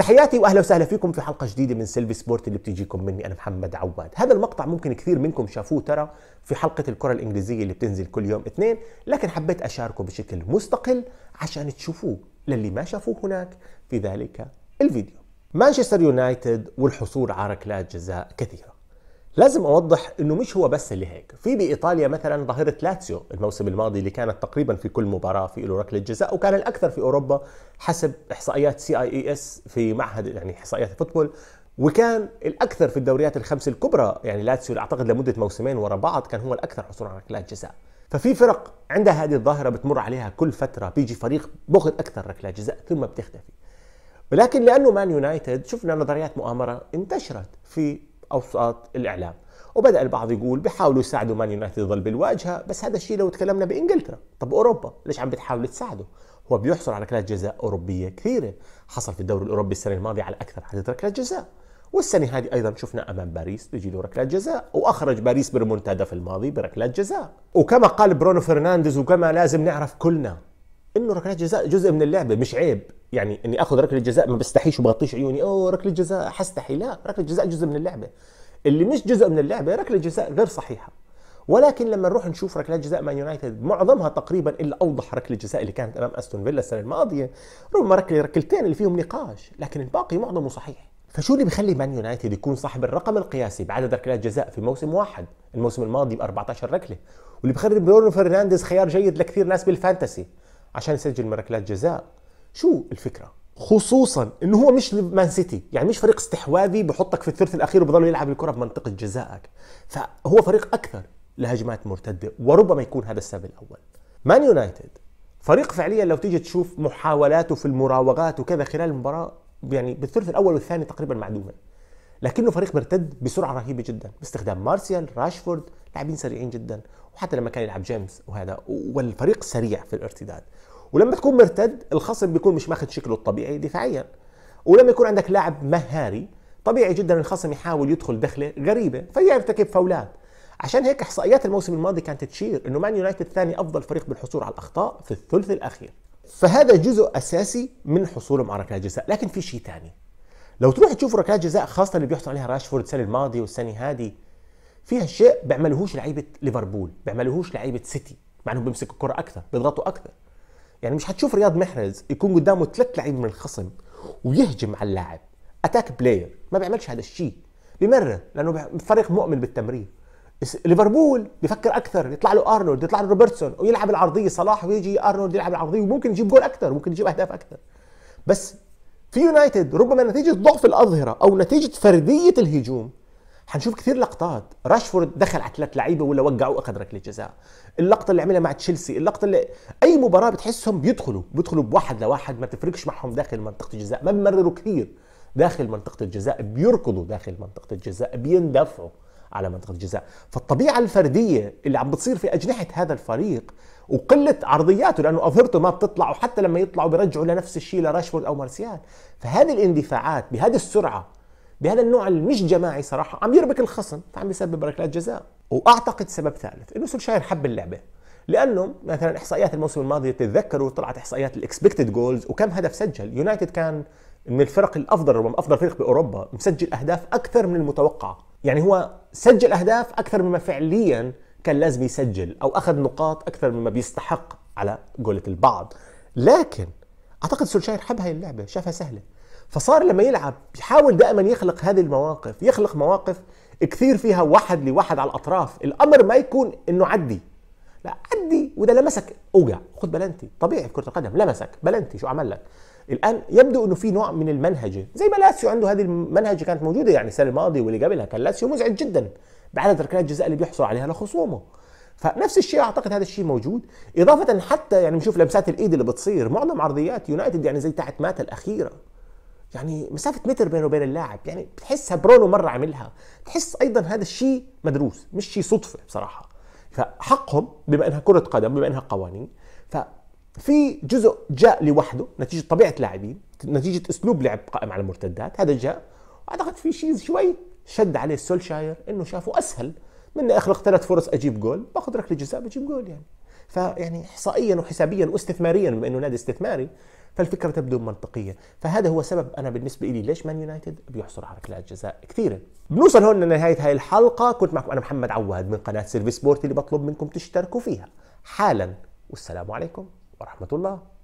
تحياتي واهلا وسهلا فيكم في حلقه جديده من سيلفي سبورت اللي بتجيكم مني انا محمد عواد، هذا المقطع ممكن كثير منكم شافوه ترى في حلقه الكره الانجليزيه اللي بتنزل كل يوم اثنين، لكن حبيت اشاركه بشكل مستقل عشان تشوفوه للي ما شافوه هناك في ذلك الفيديو. مانشستر يونايتد والحصول على ركلات جزاء كثيره. لازم اوضح انه مش هو بس اللي هيك، في بايطاليا مثلا ظاهره لاتسيو الموسم الماضي اللي كانت تقريبا في كل مباراه في له ركله جزاء وكان الاكثر في اوروبا حسب احصائيات سي اي اي اس في معهد يعني احصائيات الفوتبول وكان الاكثر في الدوريات الخمس الكبرى يعني لاتسيو اعتقد لمده موسمين ورا بعض كان هو الاكثر حصولا على ركلات جزاء ففي فرق عندها هذه الظاهره بتمر عليها كل فتره بيجي فريق باخذ اكثر ركلات جزاء ثم بتختفي ولكن لانه مان يونايتد شفنا نظريات مؤامره انتشرت في اوساط الاعلام وبدا البعض يقول بيحاولوا يساعدوا مان يونايتد يضل بالواجهه بس هذا الشيء لو تكلمنا بانجلترا طب اوروبا ليش عم بتحاول تساعده هو بيحصل على ركلات جزاء اوروبيه كثيره حصل في الدوري الاوروبي السنه الماضيه على اكثر عدد ركلات جزاء والسنه هذه ايضا شفنا امام باريس بيجي له ركلات جزاء واخرج باريس برمونتادا في الماضي بركلات جزاء وكما قال برونو فرنانديز وكما لازم نعرف كلنا انه ركلات جزاء جزء من اللعبه مش عيب يعني اني اخذ ركله جزاء ما بستحيش وبغطيش عيوني اوه ركله جزاء حستحي لا ركله جزاء جزء من اللعبه اللي مش جزء من اللعبه ركله جزاء غير صحيحه ولكن لما نروح نشوف ركلات جزاء مان يونايتد معظمها تقريبا الا اوضح ركله جزاء اللي كانت امام استون فيلا السنه الماضيه ربما ركله ركلتين اللي فيهم نقاش لكن الباقي معظمه صحيح فشو اللي بخلي مان يونايتد يكون صاحب الرقم القياسي بعدد ركلات جزاء في موسم واحد الموسم الماضي ب 14 ركله واللي بخلي برونو فرنانديز خيار جيد لكثير ناس بالفانتسي عشان يسجل من ركلات جزاء شو الفكره خصوصا انه هو مش مان سيتي يعني مش فريق استحواذي بحطك في الثلث الاخير وبضل يلعب الكره بمنطقه جزائك فهو فريق اكثر لهجمات مرتده وربما يكون هذا السبب الاول مان يونايتد فريق فعليا لو تيجي تشوف محاولاته في المراوغات وكذا خلال المباراه يعني بالثلث الاول والثاني تقريبا معدومه لكنه فريق مرتد بسرعه رهيبه جدا باستخدام مارسيال راشفورد لاعبين سريعين جدا وحتى لما كان يلعب جيمس وهذا والفريق سريع في الارتداد ولما تكون مرتد الخصم بيكون مش ماخذ شكله الطبيعي دفاعيا ولما يكون عندك لاعب مهاري طبيعي جدا الخصم يحاول يدخل دخله غريبه فيرتكب فاولات عشان هيك احصائيات الموسم الماضي كانت تشير انه مان يونايتد ثاني افضل فريق بالحصول على الاخطاء في الثلث الاخير فهذا جزء اساسي من حصولهم على ركلات جزاء لكن في شيء ثاني لو تروح تشوف ركلات جزاء خاصه اللي بيحصل عليها راشفورد السنه الماضيه والسنه هذه فيها شيء بيعملوهوش لعيبه ليفربول بيعملوهوش لعيبه سيتي مع انهم بيمسكوا الكره اكثر بيضغطوا اكثر يعني مش حتشوف رياض محرز يكون قدامه ثلاث لعيبه من الخصم ويهجم على اللاعب اتاك بلاير ما بيعملش هذا الشيء بمرر لانه فريق مؤمن بالتمرير ليفربول بفكر اكثر يطلع له ارنولد يطلع له روبرتسون ويلعب العرضيه صلاح ويجي ارنولد يلعب العرضيه وممكن يجيب جول اكثر ممكن يجيب اهداف اكثر بس في يونايتد ربما نتيجه ضعف الاظهره او نتيجه فرديه الهجوم حنشوف كثير لقطات راشفورد دخل على ثلاث لعيبه ولا وقعوا اخذ ركله جزاء اللقطه اللي عملها مع تشيلسي اللقطه اللي اي مباراه بتحسهم بيدخلوا بيدخلوا بواحد لواحد ما تفرقش معهم داخل منطقه الجزاء ما بمرروا كثير داخل منطقه الجزاء بيركضوا داخل منطقه الجزاء بيندفعوا على منطقه الجزاء فالطبيعه الفرديه اللي عم بتصير في اجنحه هذا الفريق وقله عرضياته لانه اظهرته ما بتطلع وحتى لما يطلعوا بيرجعوا لنفس الشيء لراشفورد او مارسيال فهذه الاندفاعات بهذه السرعه بهذا النوع المش جماعي صراحه عم يربك الخصم فعم بيسبب ركلات جزاء واعتقد سبب ثالث انه سولشاير حب اللعبه لانه مثلا احصائيات الموسم الماضي تتذكروا طلعت احصائيات الاكسبكتد جولز وكم هدف سجل يونايتد كان من الفرق الافضل ربما افضل فريق باوروبا مسجل اهداف اكثر من المتوقعه يعني هو سجل اهداف اكثر مما فعليا كان لازم يسجل او اخذ نقاط اكثر مما بيستحق على قولة البعض لكن اعتقد سولشاير حب هاي اللعبه شافها سهله فصار لما يلعب بيحاول دائما يخلق هذه المواقف يخلق مواقف كثير فيها واحد لواحد على الاطراف الامر ما يكون انه عدي لا عدي وده لمسك اوجع خد بلنتي طبيعي في كره القدم لمسك بلنتي شو عمل لك الان يبدو انه في نوع من المنهجه زي ما لاسيو عنده هذه المنهجه كانت موجوده يعني السنه الماضيه واللي قبلها كان لاسيو مزعج جدا بعدد ركلات الجزاء اللي بيحصل عليها لخصومه فنفس الشيء اعتقد هذا الشيء موجود اضافه حتى يعني بنشوف لمسات الايد اللي بتصير معظم عرضيات يونايتد يعني زي تحت ماتا الاخيره يعني مسافه متر بينه وبين اللاعب يعني بتحسها برونو مره عملها بتحس ايضا هذا الشيء مدروس مش شيء صدفه بصراحه فحقهم بما انها كره قدم بما انها قوانين ففي جزء جاء لوحده نتيجه طبيعه لاعبين نتيجه اسلوب لعب قائم على المرتدات هذا جاء واعتقد في شيء شوي شد عليه سولشاير انه شافه اسهل من اخلق ثلاث فرص اجيب جول باخذ ركله جزاء بجيب جول يعني فيعني احصائيا وحسابيا واستثماريا بما انه نادي استثماري فالفكره تبدو منطقيه فهذا هو سبب انا بالنسبه لي ليش مان يونايتد بيحصل على ركلات جزاء كثيره بنوصل هون لنهايه هاي الحلقه كنت معكم انا محمد عواد من قناه سيرفيس بورت اللي بطلب منكم تشتركوا فيها حالا والسلام عليكم ورحمه الله